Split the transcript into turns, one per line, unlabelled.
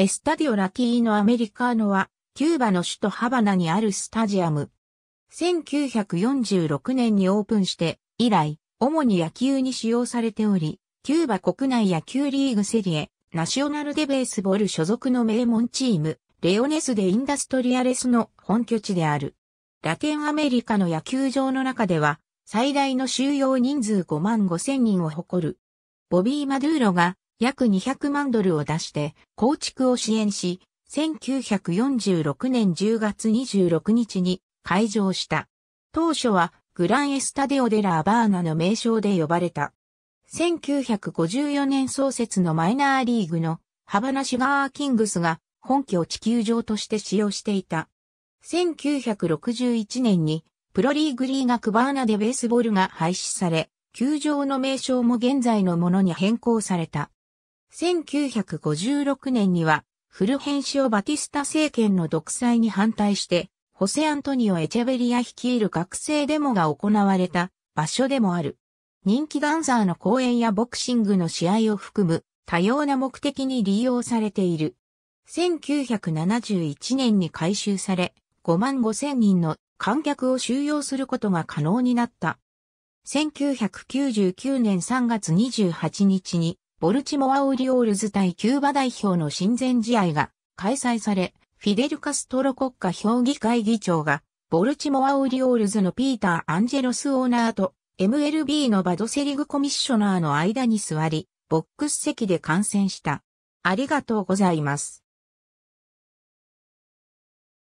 エスタディオ・ラティーノ・アメリカーノは、キューバの首都ハバナにあるスタジアム。1946年にオープンして、以来、主に野球に使用されており、キューバ国内野球リーグセリエ、ナショナルデベースボール所属の名門チーム、レオネスデ・インダストリアレスの本拠地である。ラテンアメリカの野球場の中では、最大の収容人数5万5千人を誇る。ボビー・マドゥーロが約200万ドルを出して構築を支援し、1946年10月26日に開場した。当初はグランエスタデオデラ・アバーナの名称で呼ばれた。1954年創設のマイナーリーグのハバナシガーキングスが本拠地球場として使用していた。1961年にプロリーグリーガクバーナでベースボールが廃止され、球場の名称も現在のものに変更された。1956年には、フルヘンシオ・バティスタ政権の独裁に反対して、ホセ・アントニオ・エチェベリア率いる学生デモが行われた場所でもある。人気ダンサーの公演やボクシングの試合を含む多様な目的に利用されている。1971年に改修され、5万5千人の観客を収容することが可能になった。1999年3月28日にボルチモア・オリオールズ対キューバ代表の親善試合が開催され、フィデル・カストロ国家評議会議長が、ボルチモア・オリオールズのピーター・アンジェロス・オーナーと MLB のバドセリグコミッショナーの間に座り、ボックス席で観戦した。ありがとうござい
ます。